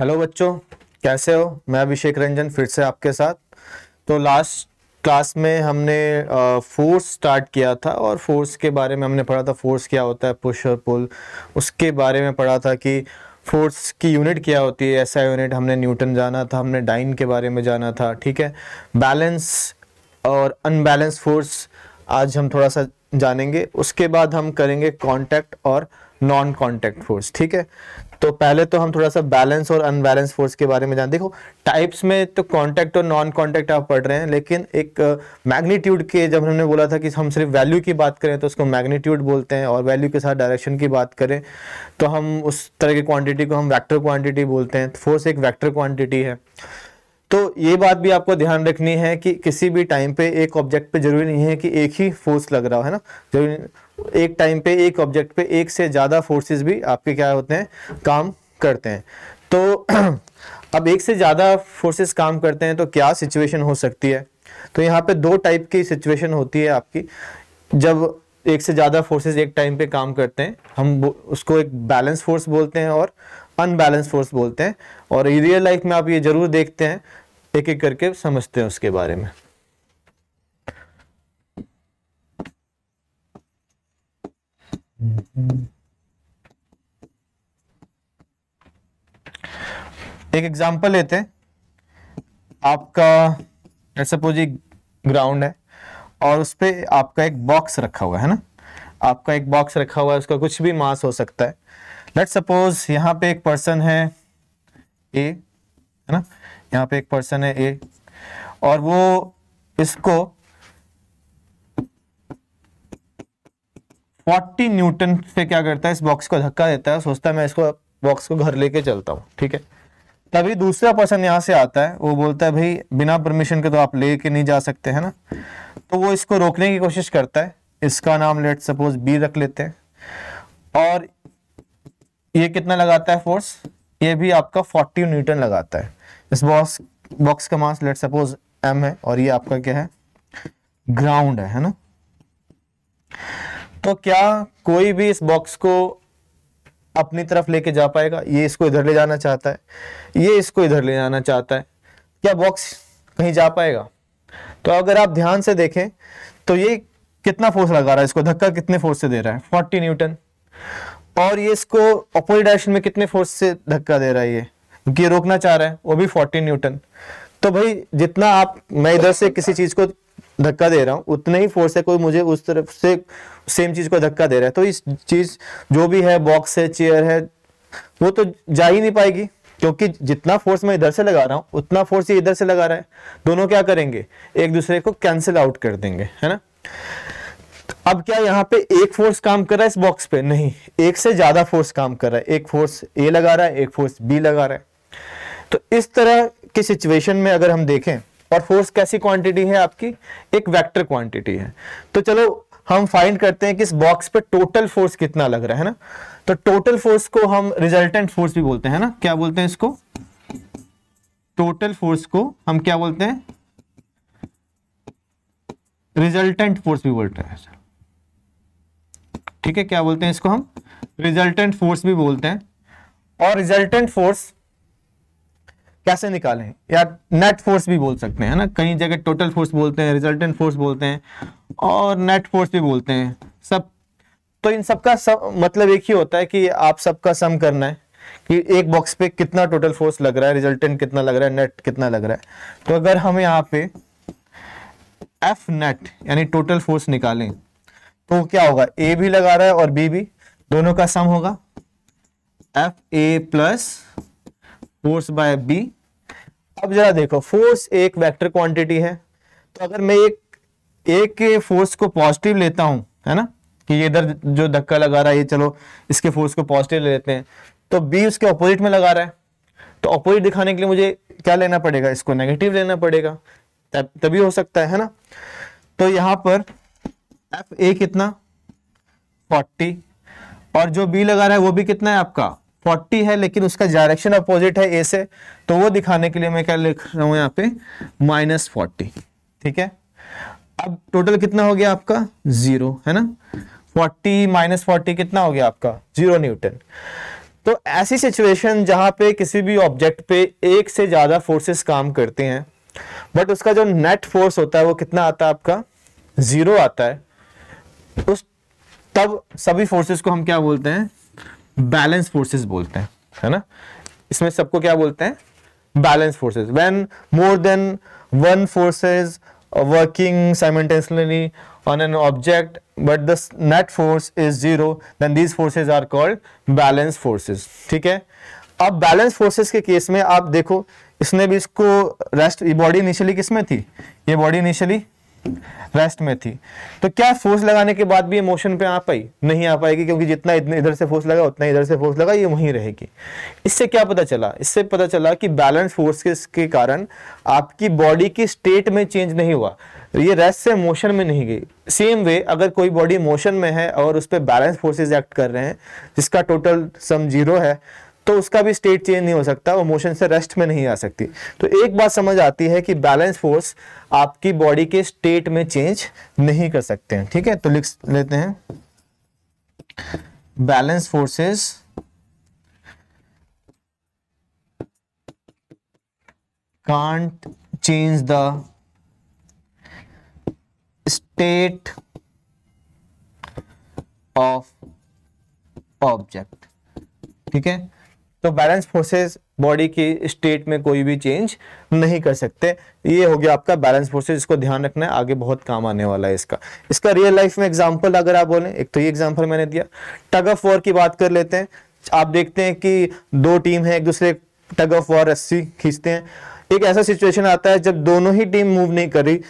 Hello बच्चों कैसे हो मैं अभिषेक रंजन फिर से आपके साथ तो लास्ट क्लास में हमने फोर्स स्टार्ट किया था और फोर्स के बारे में हमने पढ़ा था फोर्स क्या होता है पुश और पुल उसके बारे में पढ़ा था कि फोर्स की यूनिट क्या होती है ऐसा यूनिट हमने न्यूटन जाना था हमने डाइन के बारे में जाना था ठीक है बैलेंस और अनबैलेंस फोर्स आज हम थोड़ा सा जानेंगे उसके बाद हम करेंगे कॉन्टैक्ट और नॉन कॉन्टैक्ट फोर्स ठीक है तो पहले तो हम थोड़ा सा बैलेंस और अनबैलेंस फोर्स के बारे में जान देखो टाइप्स में तो कॉन्टैक्ट और नॉन कॉन्टैक्ट आप पढ़ रहे हैं लेकिन एक मैग्नीट्यूड के जब हमने बोला था कि हम सिर्फ वैल्यू की बात करें तो उसको मैग्नीट्यूड बोलते हैं और वैल्यू के साथ डायरेक्शन की बात करें तो हम उस तरह की क्वान्टिटी को हम वैक्टर क्वान्टिटी बोलते हैं फोर्स एक वैक्टर क्वान्टिटी है तो ये बात भी आपको ध्यान रखनी है कि किसी भी टाइम पे एक ऑब्जेक्ट पे जरूरी नहीं है कि एक ही फोर्स लग रहा है ना जरूरी एक टाइम पे एक ऑब्जेक्ट पे एक से ज़्यादा फोर्सेस भी आपके क्या होते हैं काम करते हैं तो अब एक से ज़्यादा फोर्सेस काम करते हैं तो क्या सिचुएशन हो सकती है तो यहाँ पे दो टाइप की सिचुएशन होती है आपकी जब एक से ज़्यादा फोर्सेस एक टाइम पे काम करते हैं हम उसको एक बैलेंस फोर्स बोलते हैं और अनबैलेंस फोर्स बोलते हैं और रियल लाइफ में आप ये जरूर देखते हैं एक एक करके समझते हैं उसके बारे में एक एग्जांपल लेते हैं आपका सपोज ये ग्राउंड है और उस पर आपका एक बॉक्स रखा हुआ है ना आपका एक बॉक्स रखा हुआ है उसका कुछ भी मास हो सकता है लेट सपोज यहां पे एक पर्सन है ए है ना यहाँ पे एक पर्सन है ए और वो इसको 40 न्यूटन से क्या करता है इस बॉक्स को धक्का देता है सोचता है मैं इसको बॉक्स को घर लेके चलता हूं ठीक है तभी दूसरा पर्सन यहां से आता है वो बोलता है भाई बिना परमिशन के तो आप लेके नहीं जा सकते है ना तो वो इसको रोकने की कोशिश करता है इसका नाम लेट सपोज बी रख लेते हैं और ये कितना लगाता है फोर्स ये भी आपका 40 न्यूटन लगाता है इस बॉक्स बॉक्स का मास लेट सपोज एम है और ये आपका क्या है ग्राउंड है है ना तो क्या कोई भी इस बॉक्स को अपनी तरफ लेके जा पाएगा ये इसको इधर ले जाना चाहता है ये इसको इधर ले जाना चाहता है क्या बॉक्स कहीं जा पाएगा तो अगर आप ध्यान से देखें तो ये कितना फोर्स लगा रहा है इसको धक्का कितने फोर्स से दे रहा है फोर्टी न्यूटन और ये इसको अपोजिट डायरेक्शन में कितने फोर्स से धक्का दे रहा है ये क्योंकि ये रोकना चाह रहा है वो भी फोर्टीन न्यूटन तो भाई जितना आप मैं इधर से किसी चीज को धक्का दे रहा हूँ उतने ही फोर्स है कोई मुझे उस तरफ से सेम चीज को धक्का दे रहा है तो इस चीज जो भी है बॉक्स है चेयर है वो तो जा ही नहीं पाएगी क्योंकि जितना फोर्स मैं इधर से लगा रहा हूँ उतना फोर्स ये इधर से लगा रहा है दोनों क्या करेंगे एक दूसरे को कैंसिल आउट कर देंगे है ना अब क्या यहाँ पे एक फोर्स काम कर रहा है इस बॉक्स पे नहीं एक से ज्यादा फोर्स काम कर रहा है एक फोर्स ए लगा रहा है एक फोर्स बी लगा रहा है तो इस तरह की सिचुएशन में अगर हम देखें और फोर्स कैसी क्वांटिटी है आपकी एक वेक्टर क्वांटिटी है तो चलो हम फाइंड करते हैं कि इस बॉक्स पे टोटल फोर्स कितना लग रहा है ना तो टोटल फोर्स को हम रिजल्टेंट फोर्स भी बोलते हैं ना क्या बोलते हैं इसको टोटल फोर्स को हम क्या बोलते हैं रिजल्टेंट फोर्स भी बोलते हैं ठीक है क्या बोलते हैं इसको हम रिजल्टेंट फोर्स भी बोलते हैं और रिजल्टेंट फोर्स कैसे निकालें या नेट फोर्स भी बोल सकते हैं ना कहीं जगह टोटल फोर्स बोलते हैं रिजल्टेंट फोर्स बोलते हैं और नेट फोर्स भी बोलते हैं सब तो इन सबका सब मतलब एक ही होता है कि आप सबका सम करना है कि एक बॉक्स पे कितना टोटल फोर्स लग रहा है रिजल्टेंट कितना लग रहा है नेट कितना लग रहा है तो अगर हम यहाँ पे एफ नेट यानी टोटल फोर्स निकालें तो क्या होगा ए भी लगा रहा है और बी भी दोनों का सम होगा F A plus force by B अब जरा देखो फोर्स एक वेक्टर क्वांटिटी है तो अगर मैं एक एक के फोर्स को पॉजिटिव लेता हूं है ना कि ये इधर जो धक्का लगा रहा है ये चलो इसके फोर्स को पॉजिटिव ले लेते हैं तो बी उसके ऑपोजिट में लगा रहा है तो ऑपोजिट दिखाने के लिए मुझे क्या लेना पड़ेगा इसको नेगेटिव लेना पड़ेगा तब तभी हो सकता है, है ना तो यहां पर एफ ए कितना 40 और जो बी लगा रहा है वो भी कितना है आपका 40 है लेकिन उसका डायरेक्शन अपोजिट है ए से तो वो दिखाने के लिए मैं क्या लिख रहा हूं यहाँ पे माइनस फोर्टी ठीक है अब टोटल कितना हो गया आपका जीरो है ना 40 माइनस फोर्टी कितना हो गया आपका जीरो न्यूटन तो ऐसी सिचुएशन जहां पे किसी भी ऑब्जेक्ट पे एक से ज्यादा फोर्सेस काम करते हैं बट उसका जो नेट फोर्स होता है वो कितना आता है आपका जीरो आता है उस तब सभी फोर्सेस को हम क्या बोलते हैं बैलेंस फोर्सेस बोलते हैं है ना इसमें सबको क्या बोलते हैं balance forces when more than one forces working simultaneously on an object but the net force is zero then these forces are called balance forces ठीक है अब बैलेंस फोर्सेस के केस में आप देखो इसने भी इसको रेस्ट ये बॉडी इनिशियली किस में थी ये बॉडी इनिशियली रेस्ट में थी तो क्या फोर्स लगाने के बाद भी ये मोशन पे आ पाई नहीं आ पाएगी क्योंकि जितना इतने इधर से फोर्स लगा उतना इधर से फोर्स लगा ये वहीं रहेगी इससे क्या पता चला इससे पता चला कि बैलेंस फोर्स के, के कारण आपकी बॉडी की स्टेट में चेंज नहीं हुआ ये रेस्ट से मोशन में नहीं गई सेम वे अगर कोई बॉडी मोशन में है और उस पर बैलेंस फोर्सेज एक्ट कर रहे हैं जिसका टोटल सम जीरो है तो उसका भी स्टेट चेंज नहीं हो सकता वो मोशन से रेस्ट में नहीं आ सकती तो एक बात समझ आती है कि बैलेंस फोर्स आपकी बॉडी के स्टेट में चेंज नहीं कर सकते हैं ठीक है तो लिख लेते हैं balance forces can't change the state of object ठीक है तो बैलेंस फोर्सेस बॉडी की स्टेट में कोई भी चेंज नहीं कर सकते ये हो गया आपका बैलेंस फोर्सेस इसको ध्यान रखना है आगे बहुत काम आने वाला है इसका इसका रियल लाइफ में एग्जांपल अगर आप बोले एक तो ये एग्जांपल मैंने दिया टग ऑफ वॉर की बात कर लेते हैं आप देखते हैं कि दो टीम है एक दूसरे टग ऑफ वॉर रस्सी खींचते हैं एक ऐसा सिचुएशन आता है जब दोनों ही टीम मूव नहीं कर रही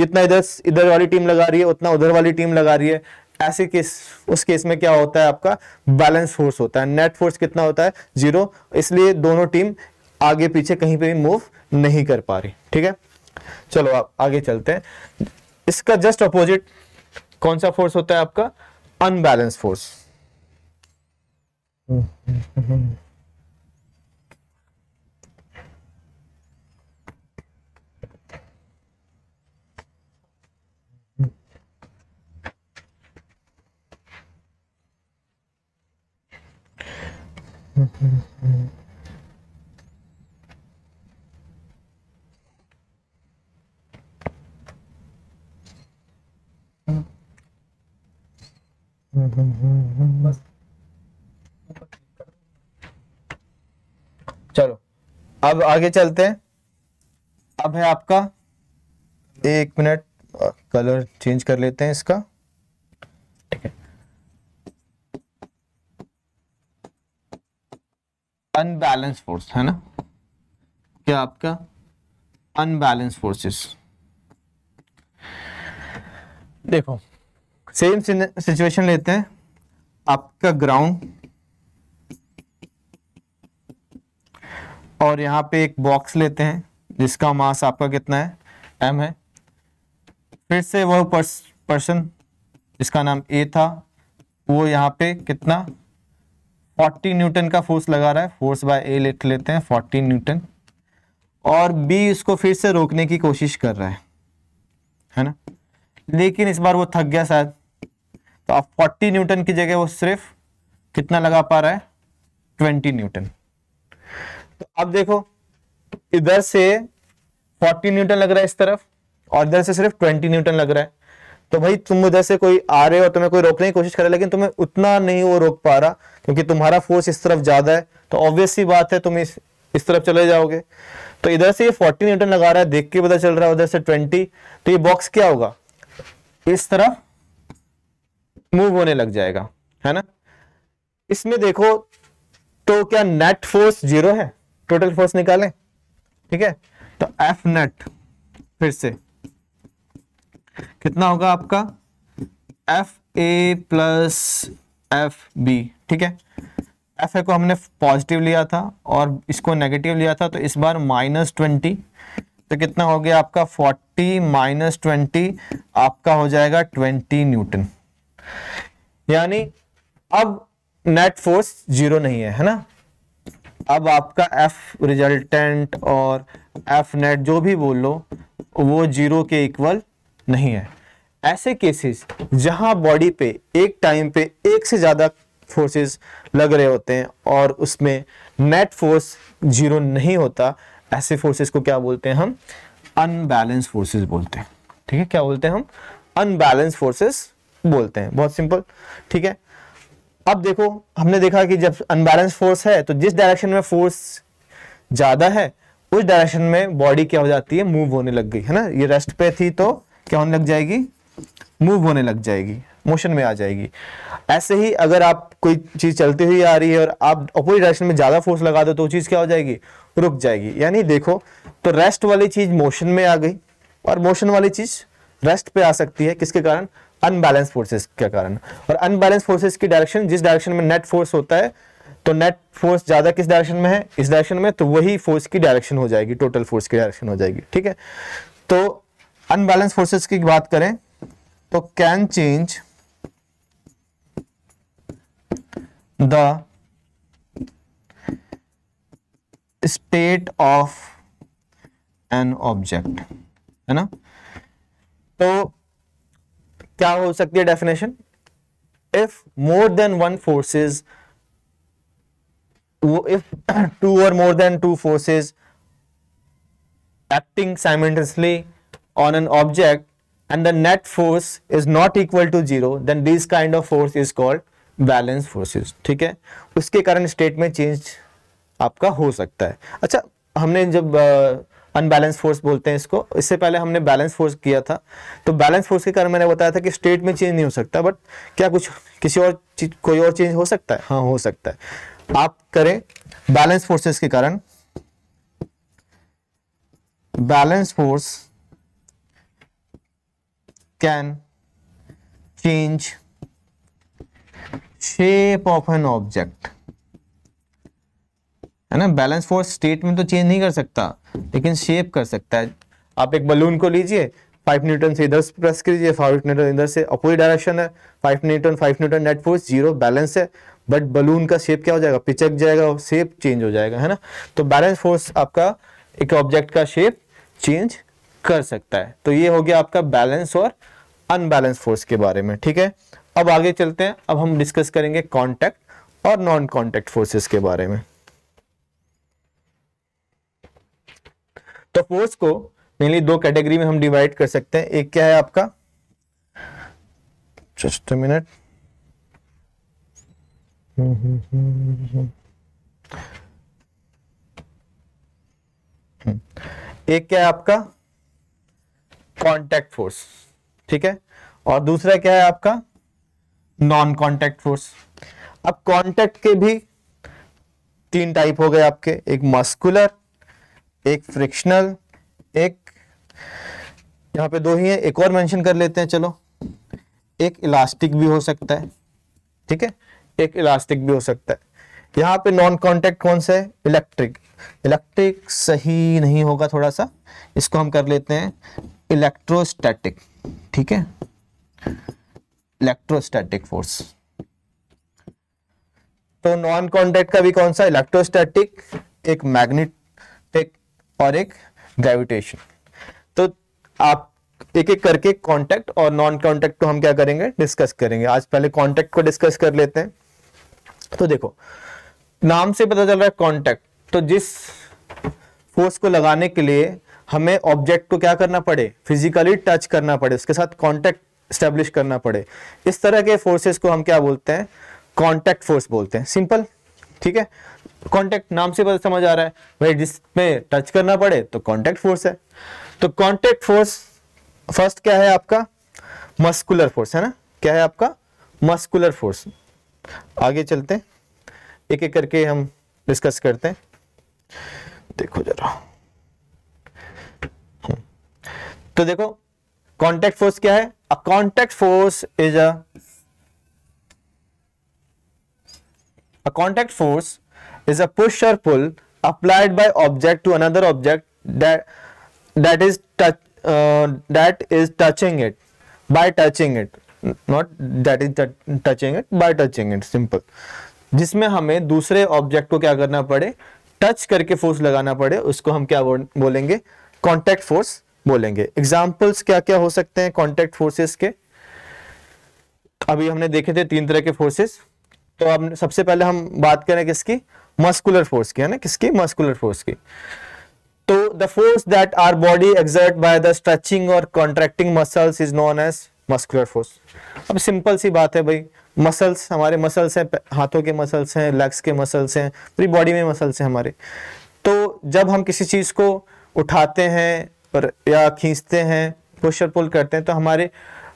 जितना इधर इधर वाली टीम लगा रही है उतना उधर वाली टीम लगा रही है ऐसे केस उस केस में क्या होता है आपका बैलेंस फोर्स होता है नेट फोर्स कितना होता है जीरो इसलिए दोनों टीम आगे पीछे कहीं पे भी मूव नहीं कर पा रही ठीक है चलो आप आगे चलते हैं इसका जस्ट अपोजिट कौन सा फोर्स होता है आपका अनबैलेंस फोर्स बस चलो अब आगे चलते हैं अब है आपका एक मिनट कलर चेंज कर लेते हैं इसका अनबैलेंस फोर्स है ना क्या आपका अनबैलेंस फोर्सेस देखो सेम सिचुएशन लेते हैं आपका ग्राउंड और यहां पे एक बॉक्स लेते हैं जिसका मास आपका कितना है एम है फिर से वह पर्सन जिसका नाम ए था वो यहां पे कितना 40 न्यूटन का फोर्स लगा रहा है फोर्स बाय ए लिख लेते हैं 40 न्यूटन और बी उसको फिर से रोकने की कोशिश कर रहा है है ना लेकिन इस बार वो थक गया शायद तो अब 40 न्यूटन की जगह वो सिर्फ कितना लगा पा रहा है 20 न्यूटन तो अब देखो इधर से 40 न्यूटन लग रहा है इस तरफ और इधर से सिर्फ 20 न्यूटन लग रहा है तो भाई तुम जैसे कोई आ रहे हो तुम्हें कोई रोकने की कोशिश करे लेकिन तुम्हें उतना नहीं वो रोक पा रहा क्योंकि तुम्हारा फोर्स इस तरफ ज्यादा है तो ऑब्वियस सी बात है तुम इस इस तरफ चले जाओगे तो इधर से ये 40 न्यूटन लगा रहा है देख के पता चल रहा है उधर से 20 तो ये बॉक्स क्या होगा इस तरफ मूव होने लग जाएगा है ना इसमें देखो तो क्या नेट फोर्स जीरो है टोटल फोर्स निकालें ठीक है तो एफ नेट फिर से कितना होगा आपका F A plus F B ठीक है एफ ए को हमने पॉजिटिव लिया था और इसको नेगेटिव लिया था तो इस बार माइनस ट्वेंटी तो कितना हो गया आपका फोर्टी माइनस ट्वेंटी आपका हो जाएगा ट्वेंटी न्यूटन यानी अब नेट फोर्स जीरो नहीं है है ना अब आपका एफ रिजल्टेंट और एफ नेट जो भी बोल लो वो जीरो के इक्वल नहीं है ऐसे केसेस जहां बॉडी पे एक टाइम पे एक से ज़्यादा फोर्सेस लग रहे होते हैं और उसमें नेट फोर्स जीरो नहीं होता ऐसे फोर्सेस को क्या बोलते हैं हम अनबैलेंस फोर्सेस बोलते हैं ठीक है क्या बोलते हैं हम अनबैलेंस फोर्सेस बोलते हैं बहुत सिंपल ठीक है अब देखो हमने देखा कि जब अनबैलेंस फोर्स है तो जिस डायरेक्शन में फोर्स ज़्यादा है उस डायरेक्शन में बॉडी क्या हो जाती है मूव होने लग गई है ना ये रेस्ट पे थी तो क्या होने लग जाएगी मूव होने लग जाएगी मोशन में आ जाएगी ऐसे ही अगर आप कोई चीज चलती हुई आ रही है और आप अपोजिट डायरेक्शन में ज्यादा फोर्स लगा दो तो चीज क्या हो जाएगी रुक जाएगी यानी देखो तो रेस्ट वाली चीज मोशन में आ गई और मोशन वाली चीज रेस्ट पे आ सकती है किसके कारण अनबैलेंस फोर्सेस के कारण और अनबैलेंस फोर्सेस की डायरेक्शन जिस डायरेक्शन में नेट फोर्स होता है तो नेट फोर्स ज्यादा किस डायरेक्शन में है इस डायरेक्शन में तो वही फोर्स की डायरेक्शन हो जाएगी टोटल फोर्स की डायरेक्शन हो जाएगी ठीक है तो अनबैलेंस फोर्सेस की बात करें तो can change the state of an object है ना तो क्या हो सकती है definition if more than one forces if two or more than two forces acting simultaneously on an object and the net force is not equal to zero then this kind of force is called balance forces ठीक है उसके कारण state में change आपका हो सकता है अच्छा हमने जब अनबैलेंस फोर्स बोलते हैं इसको इससे पहले हमने बैलेंस फोर्स किया था तो बैलेंस फोर्स के कारण मैंने बताया था कि स्टेट में चेंज नहीं हो सकता बट क्या कुछ किसी और कोई और चेंज हो सकता है हाँ हो सकता है आप करें बैलेंस फोर्सेस के कारण balance force can change shape of an object है ना बैलेंस फोर्स स्टेट में तो चेंज नहीं कर सकता लेकिन शेप कर सकता है आप एक बलून को लीजिए फाइव न्यूटन से इधर प्रेस कीजिए फाइव न्यूटन इधर से अपोजिट डायरेक्शन है five newton five newton net force zero balance है बट बलून का शेप क्या हो जाएगा पिचक जाएगा और शेप चेंज हो जाएगा है ना तो बैलेंस फोर्स आपका एक ऑब्जेक्ट का शेप चेंज कर सकता है तो ये हो गया आपका बैलेंस और अनबैलेंस फोर्स के बारे में ठीक है अब आगे चलते हैं अब हम डिस्कस करेंगे कॉन्टैक्ट और नॉन कॉन्टैक्ट फोर्सेस के बारे में तो फोर्स को मेनली दो कैटेगरी में हम डिवाइड कर सकते हैं एक क्या है आपका जस्ट मिनट एक क्या है आपका कॉन्टैक्ट फोर्स ठीक है और दूसरा क्या है आपका नॉन कॉन्टैक्ट फोर्स अब कॉन्टैक्ट के भी तीन टाइप हो गए आपके एक मस्कुलर एक फ्रिक्शनल एक यहां पे दो ही है एक और मेंशन कर लेते हैं चलो एक इलास्टिक भी हो सकता है ठीक है एक इलास्टिक भी हो सकता है यहाँ पे नॉन कॉन्टेक्ट कौन सा है इलेक्ट्रिक इलेक्ट्रिक सही नहीं होगा थोड़ा सा इसको हम कर लेते हैं इलेक्ट्रोस्टैटिक ठीक है इलेक्ट्रोस्टैटिक फोर्स तो नॉन कॉन्टैक्ट का भी कौन सा इलेक्ट्रोस्टैटिक एक मैग्नेटिक और एक ग्रेविटेशन तो आप एक एक करके कॉन्टेक्ट और नॉन कॉन्टेक्ट को हम क्या करेंगे डिस्कस करेंगे आज पहले कॉन्टेक्ट को डिस्कस कर लेते हैं तो देखो नाम से पता चल रहा है कॉन्टेक्ट तो जिस फोर्स को लगाने के लिए हमें ऑब्जेक्ट को क्या करना पड़े फिजिकली टच करना पड़े उसके साथ कॉन्टेक्ट स्टेब्लिश करना पड़े इस तरह के फोर्सेस को हम क्या बोलते हैं कॉन्टेक्ट फोर्स बोलते हैं सिंपल ठीक है कॉन्टेक्ट नाम से पता समझ आ रहा है भाई जिसमें टच करना पड़े तो कॉन्टैक्ट फोर्स है तो कॉन्टैक्ट फोर्स फर्स्ट क्या है आपका मस्कुलर फोर्स है ना क्या है आपका मस्कुलर फोर्स आगे चलते हैं एक एक करके हम डिस्कस करते हैं देखो जरा तो देखो कॉन्टेक्ट फोर्स क्या है a contact force is a contact force is a push or pull applied by object to another object that is touch that is touching it by touching it not that is touching it by touching it simple जिसमें हमें दूसरे object को क्या करना पड़े touch करके force लगाना पड़े उसको हम क्या बोलेंगे कॉन्टेक्ट फोर्स बोलेंगे एग्जाम्पल्स क्या क्या हो सकते हैं कॉन्टेक्ट फोर्सेस के अभी हमने देखे थे तीन तरह के फोर्सेस तो अब सबसे पहले हम बात करें किसकी मस्कुलर फोर्स की है ना किसकी मस्कुलर फोर्स की तो the force that our body exert by the stretching और contracting muscles is known as muscular force अब सिंपल सी बात है भाई मसल्स हमारे मसल्स हैं हाथों के मसल्स हैं लेग्स के मसल्स हैं पूरी बॉडी में मसल्स हैं हमारे तो जब हम किसी चीज़ को उठाते हैं पर या खींचते हैं पुश और पुल करते हैं तो हमारे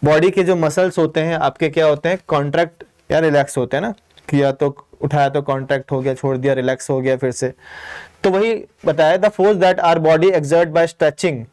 बॉडी के जो मसल्स होते हैं आपके क्या होते हैं कॉन्ट्रैक्ट या रिलैक्स होते हैं ना किया तो उठाया तो कॉन्ट्रैक्ट हो गया छोड़ दिया रिलैक्स हो गया फिर से तो वही बताया the force that our body exert by stretching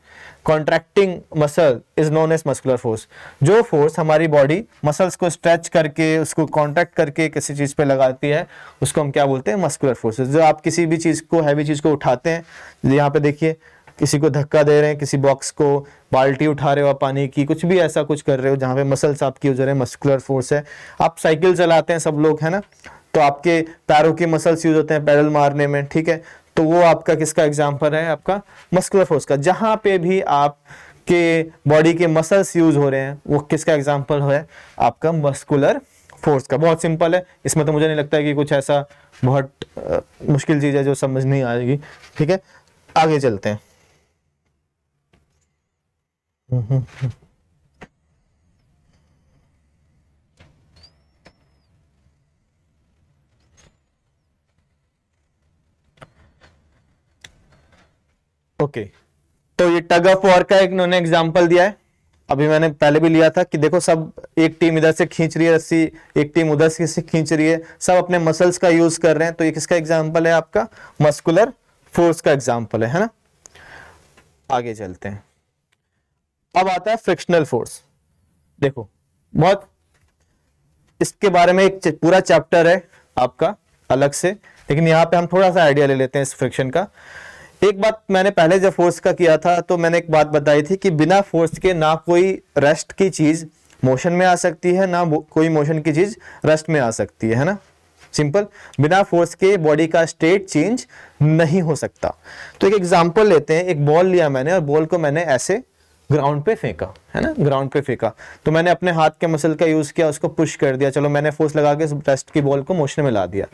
contracting muscle is known as muscular force जो फोर्स हमारी बॉडी मसल्स को स्ट्रेच करके उसको कॉन्ट्रैक्ट करके किसी चीज़ पे लगाती है उसको हम क्या बोलते हैं मस्कुलर फोर्स जो आप किसी भी चीज़ को हैवी चीज़ को उठाते हैं यहाँ पे देखिए किसी को धक्का दे रहे हैं किसी बॉक्स को बाल्टी उठा रहे हो पानी की कुछ भी ऐसा कुछ कर रहे हो जहाँ पे मसल्स आपकी रहे हैं मस्कुलर फोर्स है आप साइकिल चलाते हैं सब लोग है ना तो आपके पैरों के मसल्स यूज होते हैं पैडल मारने में ठीक है तो वो आपका किसका एग्जाम्पल है आपका मस्कुलर फोर्स का जहाँ पे भी आप के बॉडी के मसल्स यूज हो रहे हैं वो किसका एग्जाम्पल है आपका मस्कुलर फोर्स का बहुत सिंपल है इसमें तो मुझे नहीं लगता है कि कुछ ऐसा बहुत आ, मुश्किल चीज़ है जो समझ नहीं आएगी ठीक है आगे चलते हैं ओके okay. तो ये टग ऑफ वॉर का एक उन्होंने एग्जाम्पल दिया है अभी मैंने पहले भी लिया था कि देखो सब एक टीम इधर से खींच रही है रस्सी एक टीम उधर से खींच रही है सब अपने मसल्स का यूज कर रहे हैं तो ये किसका एग्जाम्पल है आपका मस्कुलर फोर्स का एग्जाम्पल है है ना आगे चलते हैं अब आता है फ्रिक्शनल फोर्स देखो बहुत इसके बारे में एक पूरा चैप्टर है आपका अलग से लेकिन यहाँ पे हम थोड़ा सा आइडिया ले लेते हैं इस फ्रिक्शन का एक बात मैंने पहले जब फोर्स का किया था तो मैंने एक बात बताई थी कि बिना फोर्स के ना कोई रेस्ट की चीज मोशन में आ सकती है ना कोई मोशन की चीज रेस्ट में आ सकती है है ना सिंपल बिना फोर्स के बॉडी का स्टेट चेंज नहीं हो सकता तो एक एग्जांपल लेते हैं एक बॉल लिया मैंने और बॉल को मैंने ऐसे ग्राउंड पे फेंका है ना ग्राउंड पे फेंका तो मैंने अपने हाथ के मसल का यूज़ किया उसको पुश कर दिया चलो मैंने फोर्स लगा के रेस्ट की बॉल को मोशन में ला दिया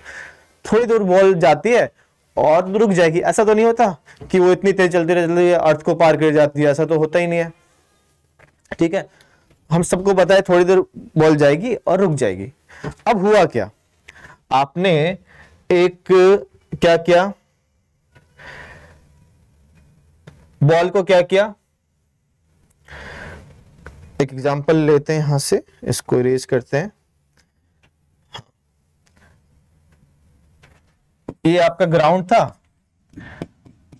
थोड़ी दूर बॉल जाती है और रुक जाएगी ऐसा तो नहीं होता कि वो इतनी तेज चलती रही चलती अर्थ को पार कर जाती है ऐसा तो होता ही नहीं है ठीक है हम सबको बताए थोड़ी देर बॉल जाएगी और रुक जाएगी अब हुआ क्या आपने एक क्या किया बॉल को क्या किया एक एग्जांपल लेते हैं यहां से इसको इरेज करते हैं ये आपका ग्राउंड था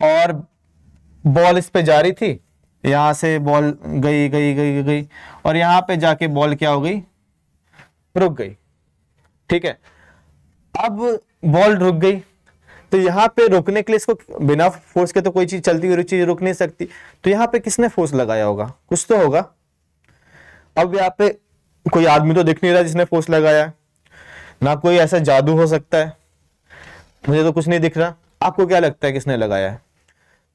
और बॉल इस पे जा रही थी यहां से बॉल गई गई गई गई और यहां पे जाके बॉल क्या हो गई रुक गई ठीक है अब बॉल रुक गई तो यहां पे रुकने के लिए इसको बिना फोर्स के तो कोई चीज चलती हुई चीज रुक नहीं सकती तो यहां पे किसने फोर्स लगाया होगा कुछ तो होगा अब यहाँ पे कोई आदमी तो दिख नहीं रहा जिसने फोर्स लगाया है ना कोई ऐसा जादू हो सकता है मुझे तो कुछ नहीं दिख रहा आपको क्या लगता है किसने लगाया है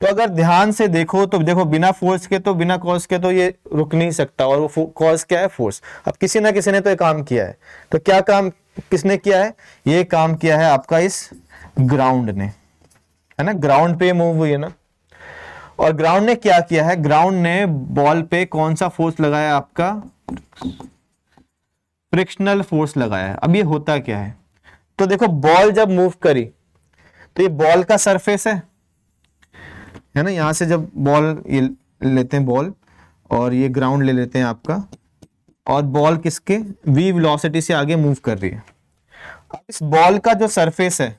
तो अगर ध्यान से देखो तो देखो बिना फोर्स के तो बिना कॉज के तो ये रुक नहीं सकता और वो कॉज क्या है फोर्स अब किसी ना किसी ने तो ये काम किया है तो क्या काम किसने किया है ये काम किया है आपका इस ग्राउंड ने है ना ग्राउंड पे मूव हुई है ना और ग्राउंड ने क्या किया है ग्राउंड ने बॉल पे कौन सा फोर्स लगाया आपका फ्रिक्शनल फोर्स लगाया है अब ये होता क्या है तो देखो बॉल जब मूव करी तो ये बॉल का सरफेस है है ना यहां से जब बॉल ये लेते हैं बॉल और ये ग्राउंड ले लेते हैं आपका और बॉल किसके वी वेलोसिटी से आगे मूव कर रही है अब इस बॉल का जो सरफेस है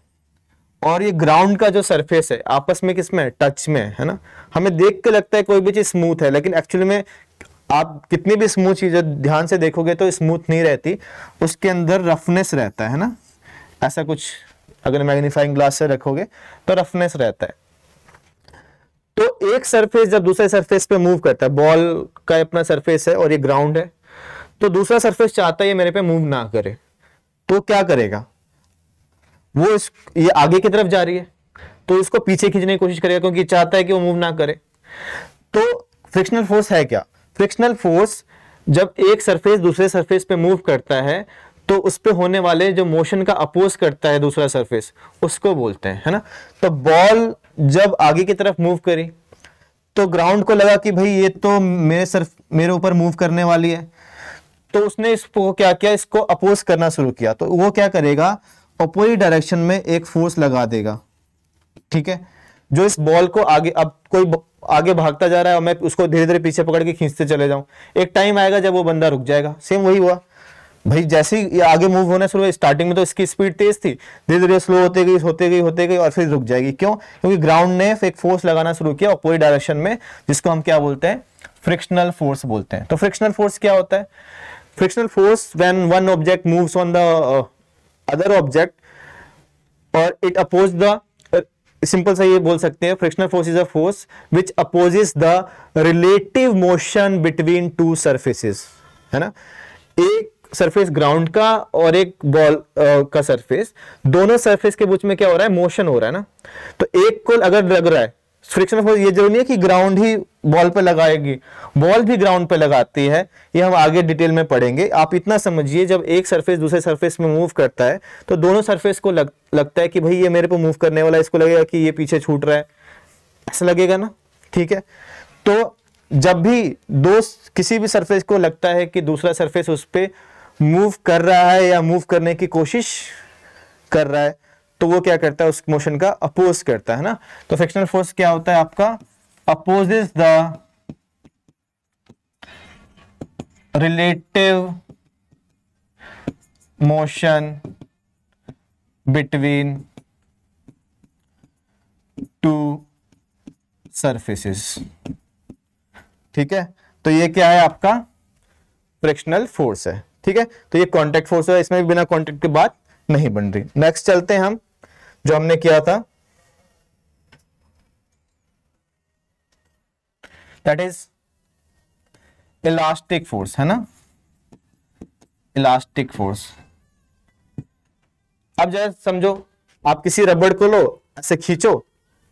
और ये ग्राउंड का जो सरफेस है आपस में किस में टच में है ना हमें देख के लगता है कोई भी चीज़ स्मूथ है लेकिन एक्चुअली में आप कितनी भी स्मूथ चीज़ ध्यान से देखोगे तो स्मूथ नहीं रहती उसके अंदर रफनेस रहता है ना ऐसा कुछ अगर मैग्नीफाइंग ग्लास से रखोगे तो रफनेस रहता है तो एक सरफेस जब दूसरे सरफेस पे मूव करता है बॉल का अपना सरफेस है और ये ग्राउंड है तो दूसरा सरफेस चाहता है ये मेरे पे मूव ना करे तो क्या करेगा वो इस ये आगे की तरफ जा रही है तो इसको पीछे खींचने की कोशिश करेगा क्योंकि चाहता है कि वो मूव ना करे तो फ्रिक्शनल फोर्स है क्या फ्रिक्शनल फोर्स जब एक सरफेस दूसरे सरफेस पे मूव करता है तो उस पर होने वाले जो मोशन का अपोज करता है दूसरा सरफेस उसको बोलते हैं है ना तो बॉल जब आगे की तरफ मूव करी तो ग्राउंड को लगा कि भाई ये तो मेरे सर मेरे ऊपर मूव करने वाली है तो उसने इसको क्या किया इसको अपोज करना शुरू किया तो वो क्या करेगा अपोजिट डायरेक्शन में एक फोर्स लगा देगा ठीक है जो इस बॉल को आगे अब कोई आगे भागता जा रहा है और मैं उसको धीरे धीरे पीछे पकड़ के खींचते चले जाऊं एक टाइम आएगा जब वो बंदा रुक जाएगा सेम वही हुआ भाई जैसे ही आगे मूव होना शुरू हुआ स्टार्टिंग में तो इसकी स्पीड तेज थी धीरे धीरे स्लो होते गई होते गई होते गई और फिर रुक जाएगी क्यों क्योंकि ग्राउंड ने एक फोर्स लगाना शुरू किया अपोजिट डायरेक्शन में जिसको हम क्या बोलते हैं फ्रिक्शनल फोर्स बोलते हैं तो फ्रिक्शनल फोर्स क्या होता है frictional force when one object moves on the other object और इट अपोज द सिंपल सा ये बोल सकते हैं frictional force is a force which opposes the relative motion between two surfaces है ना एक सरफेस ग्राउंड का और एक बॉल का सरफेस दोनों सरफेस के बीच में क्या हो रहा है मोशन हो रहा है ना तो एक को अगर लग रहा है फ्रिक्शन फोर्स ये जरूरी है कि ग्राउंड ही बॉल पर लगाएगी बॉल भी ग्राउंड पे लगाती है ये हम आगे डिटेल में पढ़ेंगे आप इतना समझिए जब एक सरफेस दूसरे सरफेस में मूव करता है तो दोनों सरफेस को लग, लगता है कि भाई ये मेरे पे मूव करने वाला है इसको लगेगा कि ये पीछे छूट रहा है ऐसा लगेगा ना ठीक है तो जब भी दो किसी भी सरफेस को लगता है कि दूसरा सरफेस उस पर मूव कर रहा है या मूव करने की कोशिश कर रहा है तो वो क्या करता है उस मोशन का अपोज करता है ना तो फ्रिक्शनल फोर्स क्या होता है आपका is the relative motion between two surfaces ठीक है तो ये क्या है आपका फ्रिक्शनल फोर्स है ठीक है तो ये कांटेक्ट फोर्स है इसमें बिना कांटेक्ट के बात नहीं बन रही नेक्स्ट चलते हैं हम जो हमने किया था दैट इज इलास्टिक फोर्स है ना इलास्टिक फोर्स अब जरा समझो आप किसी रबड़ को लो ऐसे खींचो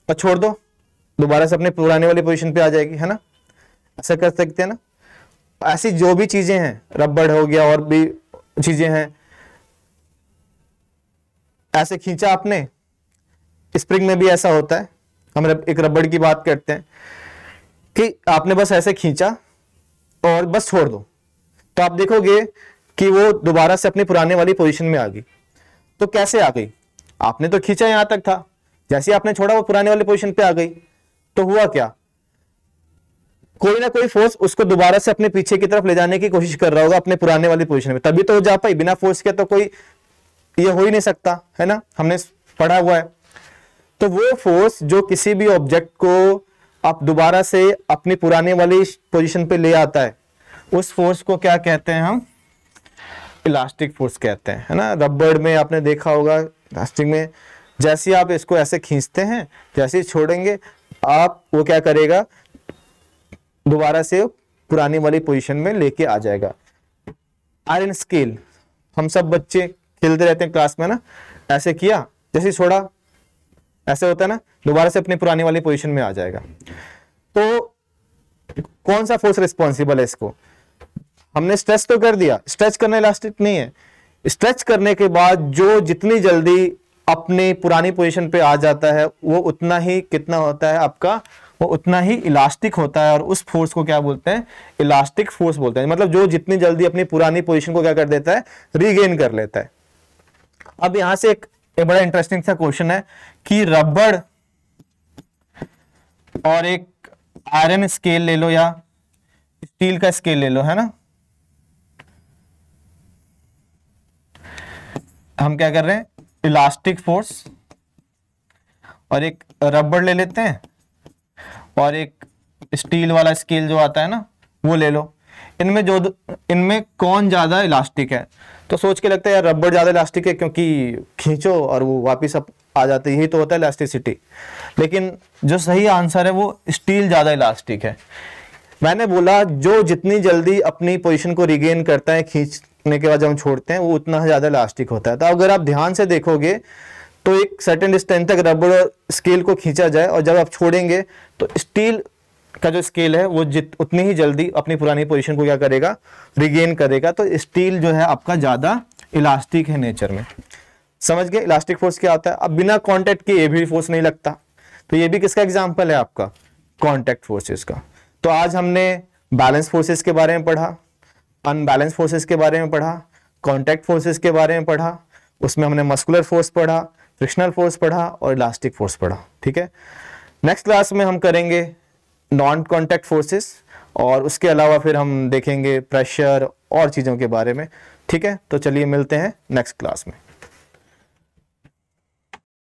और छोड़ दो दोबारा से अपने पुराने वाली पोजीशन पे आ जाएगी है ना ऐसा कर सकते हैं ना ऐसी जो भी चीजें हैं रबड़ हो गया और भी चीजें हैं ऐसे खींचा आपने स्प्रिंग में भी ऐसा होता है हम एक रबड़ की बात करते हैं कि आपने बस ऐसे खींचा और बस छोड़ दो तो आप देखोगे कि वो दोबारा से अपनी पुराने वाली पोजीशन में आ गई तो कैसे आ गई आपने तो खींचा यहां तक था जैसे आपने छोड़ा वो पुराने वाले पोजीशन पे आ गई तो हुआ क्या कोई ना कोई फोर्स उसको दोबारा से अपने पीछे की तरफ ले जाने की कोशिश कर रहा होगा अपने पुराने वाली पोजिशन में तभी तो जा पाई बिना फोर्स के तो कोई ये हो ही नहीं सकता है ना हमने पढ़ा हुआ है तो वो फोर्स जो किसी भी ऑब्जेक्ट को आप दोबारा से अपनी पुराने वाली पोजीशन पे ले आता है उस फोर्स को क्या कहते हैं हम इलास्टिक फोर्स कहते हैं है ना रबड़ में आपने देखा होगा इलास्टिक में जैसे आप इसको ऐसे खींचते हैं जैसे छोड़ेंगे आप वो क्या करेगा दोबारा से पुराने वाली पोजीशन में लेके आ जाएगा आयरन स्केल हम सब बच्चे खेलते रहते हैं क्लास में ना ऐसे किया जैसे छोड़ा ऐसे होता है ना दोबारा से अपने पुराने वाली पोजिशन में आ जाएगा तो कौन सा फोर्स रिस्पॉन्सिबल है इसको हमने स्ट्रेच तो कर दिया स्ट्रेच करने इलास्टिक नहीं है स्ट्रेच करने के बाद जो जितनी जल्दी अपने पुरानी पोजीशन पे आ जाता है वो उतना ही कितना होता है आपका वो उतना ही इलास्टिक होता है और उस फोर्स को क्या बोलते हैं इलास्टिक फोर्स बोलते हैं मतलब जो जितनी जल्दी अपनी पुरानी पोजीशन को क्या कर देता है रीगेन कर लेता है अब यहां से एक एक बड़ा इंटरेस्टिंग सा क्वेश्चन है कि रबड़ और एक आयरन स्केल ले लो या स्टील का स्केल ले लो है ना हम क्या कर रहे हैं इलास्टिक फोर्स और एक रबड़ ले लेते हैं और एक स्टील वाला स्केल जो आता है ना वो ले लो इनमें जो इनमें कौन ज्यादा इलास्टिक है तो सोच के लगता है यार रबड़ ज़्यादा इलास्टिक है क्योंकि खींचो और वो वापस आ जाते यही तो होता है इलास्टिसिटी लेकिन जो सही आंसर है वो स्टील ज़्यादा इलास्टिक है मैंने बोला जो जितनी जल्दी अपनी पोजिशन को रिगेन करता है खींचने के बाद जब हम छोड़ते हैं वो उतना ज़्यादा इलास्टिक होता है तो अगर आप ध्यान से देखोगे तो एक सर्टेन डिस्टेंस तक रबड़ और स्केल को खींचा जाए और जब आप छोड़ेंगे तो स्टील का जो स्केल है वो जित उतनी ही जल्दी अपनी पुरानी पोजीशन को क्या करेगा रिगेन करेगा तो स्टील जो है आपका ज़्यादा इलास्टिक है नेचर में समझ गए इलास्टिक फोर्स क्या होता है अब बिना कॉन्टेक्ट के ये भी फोर्स नहीं लगता तो ये भी किसका एग्जाम्पल है आपका कॉन्टेक्ट फोर्सेस का तो आज हमने बैलेंस फोर्सेस के बारे में पढ़ा अनबैलेंस फोर्सेस के बारे में पढ़ा कॉन्टेक्ट फोर्सेस के बारे में पढ़ा उसमें हमने मस्कुलर फोर्स पढ़ा फ्रिक्शनल फोर्स पढ़ा और इलास्टिक फोर्स पढ़ा ठीक है नेक्स्ट क्लास में हम करेंगे नॉन कॉन्टैक्ट फोर्सेस और उसके अलावा फिर हम देखेंगे प्रेशर और चीज़ों के बारे में ठीक है तो चलिए मिलते हैं नेक्स्ट क्लास में